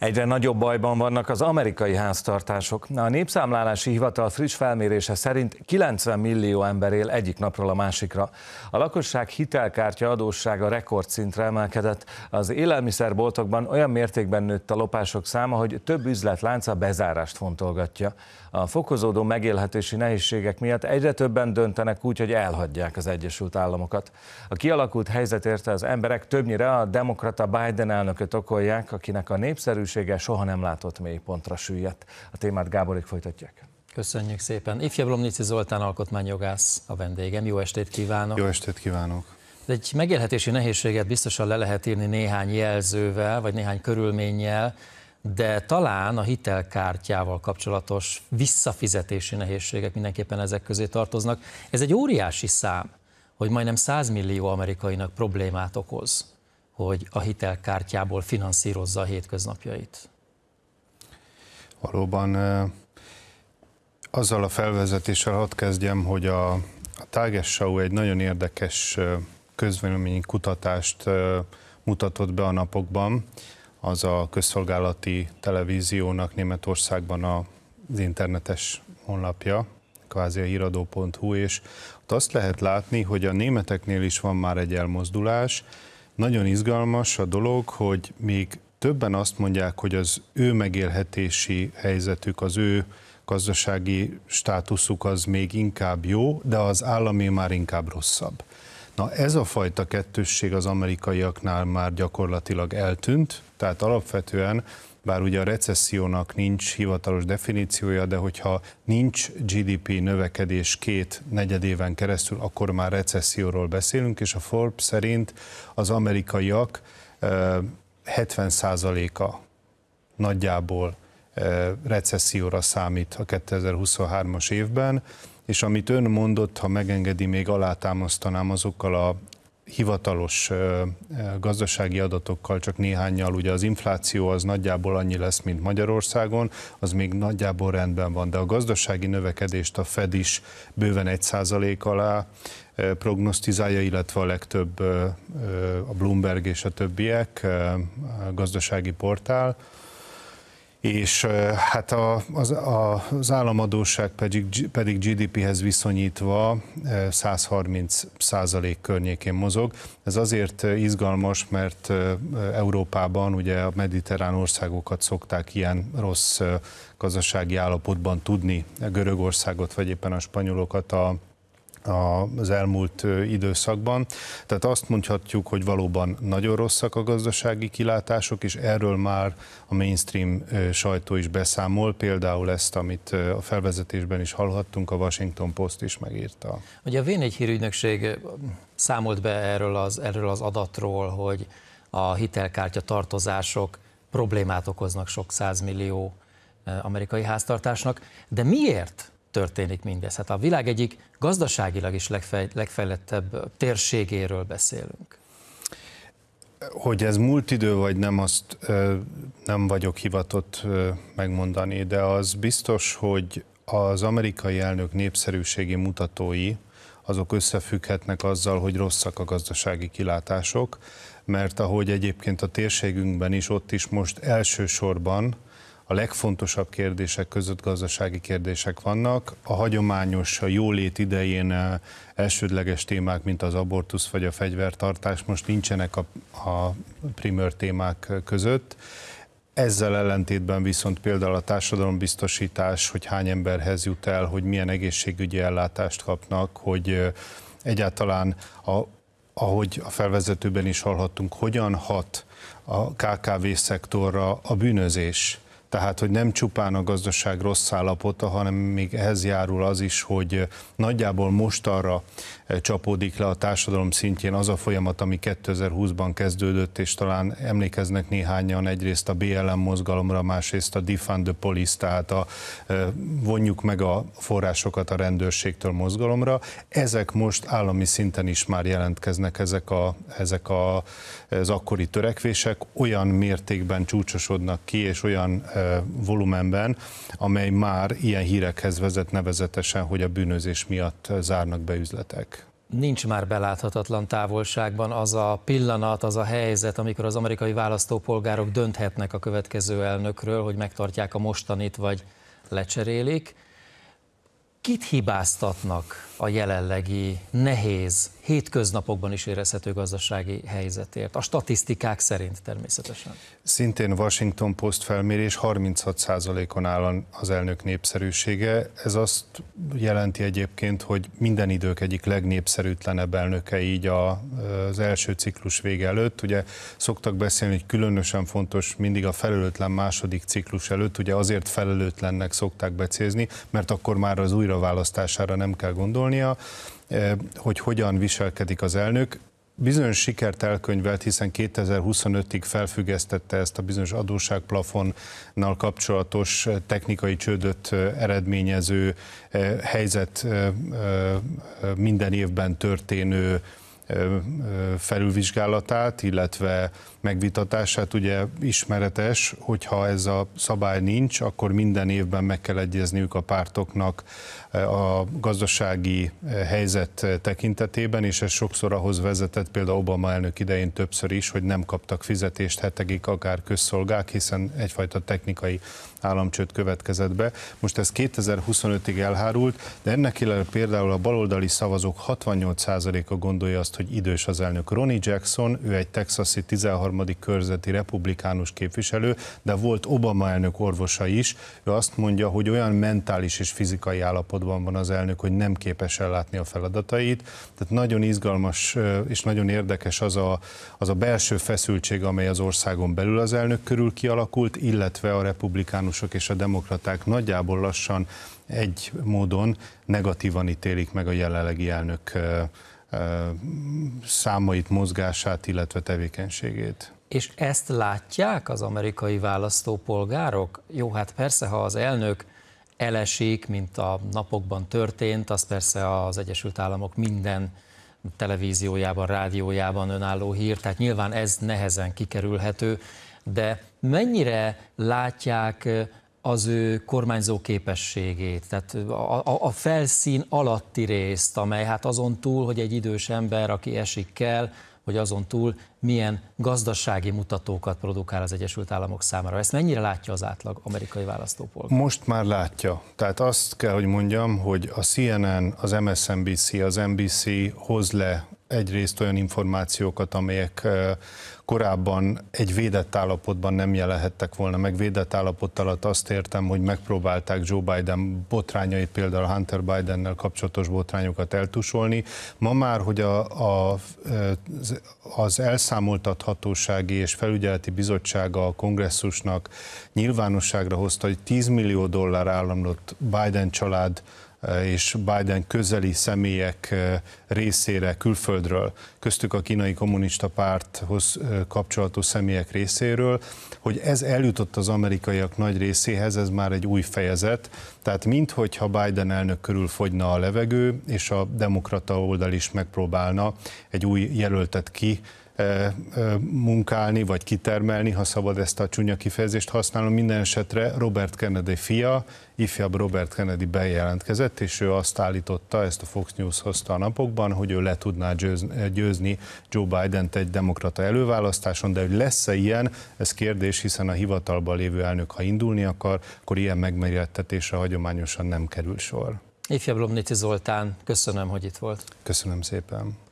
Egyre nagyobb bajban vannak az amerikai háztartások. A népszámlálási hivatal friss felmérése szerint 90 millió ember él egyik napról a másikra. A lakosság hitelkártya adóssága rekordszintre emelkedett. Az élelmiszerboltokban olyan mértékben nőtt a lopások száma, hogy több üzletlánca bezárást fontolgatja. A fokozódó megélhetési nehézségek miatt egyre többen döntenek úgy, hogy elhagyják az Egyesült Államokat. A kialakult helyzet érte az emberek többnyire a demokrata Biden elnököt okolják, akinek a népszerű sűrűsége soha nem látott pontra süllyedt. A témát Gáborik folytatják. Köszönjük szépen. Ifjabb Lomnici Zoltán alkotmányjogász a vendégem. Jó estét kívánok! Jó estét kívánok! Egy megélhetési nehézséget biztosan le lehet írni néhány jelzővel, vagy néhány körülménnyel, de talán a hitelkártyával kapcsolatos visszafizetési nehézségek mindenképpen ezek közé tartoznak. Ez egy óriási szám, hogy majdnem 100 millió amerikainak problémát okoz hogy a hitelkártyából finanszírozza a hétköznapjait. Valóban azzal a felvezetéssel hadd kezdjem, hogy a, a Tágessau egy nagyon érdekes közvélemény kutatást mutatott be a napokban, az a közszolgálati televíziónak Németországban a, az internetes honlapja, kvázi a híradó.hu, és ott azt lehet látni, hogy a németeknél is van már egy elmozdulás, nagyon izgalmas a dolog, hogy még többen azt mondják, hogy az ő megélhetési helyzetük, az ő gazdasági státuszuk az még inkább jó, de az állami már inkább rosszabb. Na ez a fajta kettősség az amerikaiaknál már gyakorlatilag eltűnt, tehát alapvetően bár ugye a recessziónak nincs hivatalos definíciója, de hogyha nincs GDP növekedés két negyedéven keresztül, akkor már recesszióról beszélünk, és a Forbes szerint az amerikaiak 70%-a nagyjából recesszióra számít a 2023-as évben, és amit ön mondott, ha megengedi, még alátámasztanám azokkal a hivatalos gazdasági adatokkal, csak néhányal, ugye az infláció az nagyjából annyi lesz, mint Magyarországon, az még nagyjából rendben van, de a gazdasági növekedést a Fed is bőven százalék alá prognosztizálja, illetve a legtöbb a Bloomberg és a többiek a gazdasági portál és hát a, az, a, az államadóság pedig, pedig GDP-hez viszonyítva 130 százalék környékén mozog. Ez azért izgalmas, mert Európában ugye a mediterrán országokat szokták ilyen rossz gazdasági állapotban tudni, Görögországot vagy éppen a spanyolokat a az elmúlt időszakban. Tehát azt mondhatjuk, hogy valóban nagyon rosszak a gazdasági kilátások, és erről már a mainstream sajtó is beszámol, például ezt, amit a felvezetésben is hallhattunk, a Washington Post is megírta. Ugye a V4 hírügynökség számolt be erről az, erről az adatról, hogy a hitelkártya tartozások problémát okoznak sok százmillió amerikai háztartásnak, de miért történik mindez. Hát a világ egyik gazdaságilag is legfej, legfejlettebb térségéről beszélünk. Hogy ez múlt idő vagy nem, azt nem vagyok hivatott megmondani, de az biztos, hogy az amerikai elnök népszerűségi mutatói azok összefügghetnek azzal, hogy rosszak a gazdasági kilátások, mert ahogy egyébként a térségünkben is, ott is most elsősorban a legfontosabb kérdések között gazdasági kérdések vannak. A hagyományos, a jólét idején eh, elsődleges témák, mint az abortusz vagy a fegyvertartás most nincsenek a, a primör témák eh, között. Ezzel ellentétben viszont például a társadalombiztosítás, hogy hány emberhez jut el, hogy milyen egészségügyi ellátást kapnak, hogy eh, egyáltalán, a, ahogy a felvezetőben is hallhattunk, hogyan hat a KKV szektorra a bűnözés tehát, hogy nem csupán a gazdaság rossz állapota, hanem még ehhez járul az is, hogy nagyjából most arra csapódik le a társadalom szintjén az a folyamat, ami 2020-ban kezdődött, és talán emlékeznek néhányan egyrészt a BLM mozgalomra, másrészt a Defund the Police, tehát a e, vonjuk meg a forrásokat a rendőrségtől mozgalomra. Ezek most állami szinten is már jelentkeznek ezek, a, ezek a, az akkori törekvések, olyan mértékben csúcsosodnak ki, és olyan e, volumenben, amely már ilyen hírekhez vezet nevezetesen, hogy a bűnözés miatt zárnak be üzletek nincs már beláthatatlan távolságban az a pillanat, az a helyzet, amikor az amerikai választópolgárok dönthetnek a következő elnökről, hogy megtartják a mostanit, vagy lecserélik. Kit hibáztatnak a jelenlegi nehéz, hétköznapokban is érezhető gazdasági helyzetért? A statisztikák szerint természetesen. Szintén Washington Post felmérés 36%-on áll az elnök népszerűsége. Ez azt jelenti egyébként, hogy minden idők egyik legnépszerűtlenebb elnöke így a, az első ciklus vége előtt. Ugye szoktak beszélni, hogy különösen fontos mindig a felelőtlen második ciklus előtt, ugye azért felelőtlennek szokták becézni, mert akkor már az újraválasztására nem kell gondolni, válaszolnia, eh, hogy hogyan viselkedik az elnök. Bizonyos sikert elkönyvelt, hiszen 2025-ig felfüggesztette ezt a bizonyos adósságplafonnal kapcsolatos eh, technikai csődöt eh, eredményező helyzet minden évben történő felülvizsgálatát, illetve megvitatását ugye ismeretes, hogyha ez a szabály nincs, akkor minden évben meg kell egyezniük a pártoknak a gazdasági helyzet tekintetében, és ez sokszor ahhoz vezetett például Obama elnök idején többször is, hogy nem kaptak fizetést hetekig akár közszolgák, hiszen egyfajta technikai államcsőd következett be. Most ez 2025-ig elhárult, de ennek illetve például a baloldali szavazók 68%-a gondolja azt, hogy idős az elnök. Ronnie Jackson, ő egy texasi 13. körzeti republikánus képviselő, de volt Obama elnök orvosa is. Ő azt mondja, hogy olyan mentális és fizikai állapotban van az elnök, hogy nem képes ellátni a feladatait. Tehát nagyon izgalmas és nagyon érdekes az a, az a belső feszültség, amely az országon belül az elnök körül kialakult, illetve a republikánusok és a demokraták nagyjából lassan egy módon negatívan ítélik meg a jelenlegi elnök számait, mozgását, illetve tevékenységét. És ezt látják az amerikai választópolgárok? Jó, hát persze, ha az elnök elesik, mint a napokban történt, az persze az Egyesült Államok minden televíziójában, rádiójában önálló hír, tehát nyilván ez nehezen kikerülhető, de mennyire látják az ő kormányzó képességét, tehát a, a felszín alatti részt, amely hát azon túl, hogy egy idős ember, aki esik kell, hogy azon túl milyen gazdasági mutatókat produkál az Egyesült Államok számára. Ezt mennyire látja az átlag amerikai választópolgár? Most már látja. Tehát azt kell, hogy mondjam, hogy a CNN, az MSNBC, az NBC hoz le egyrészt olyan információkat, amelyek korábban egy védett állapotban nem jelenhettek volna meg. Védett állapot alatt azt értem, hogy megpróbálták Joe Biden botrányait, például Hunter Bidennel kapcsolatos botrányokat eltusolni. Ma már, hogy a, a, az elszámoltathatósági és felügyeleti bizottsága a kongresszusnak nyilvánosságra hozta, hogy 10 millió dollár államlott Biden család Eh, és Biden közeli személyek eh, részére külföldről, köztük a kínai kommunista párthoz eh, kapcsolatos személyek részéről, hogy ez eljutott az amerikaiak nagy részéhez, ez már egy új fejezet, tehát minthogyha Biden elnök körül fogyna a levegő, és a demokrata oldal is megpróbálna egy új jelöltet ki munkálni, vagy kitermelni, ha szabad ezt a csúnya kifejezést használom. Minden esetre Robert Kennedy fia, ifjabb Robert Kennedy bejelentkezett, és ő azt állította, ezt a Fox News hozta a napokban, hogy ő le tudná győzni Joe Biden-t egy demokrata előválasztáson, de hogy lesz-e ilyen, ez kérdés, hiszen a hivatalban lévő elnök, ha indulni akar, akkor ilyen megmérettetésre hagyományosan nem kerül sor. Ifjabb Lomnici Zoltán, köszönöm, hogy itt volt. Köszönöm szépen.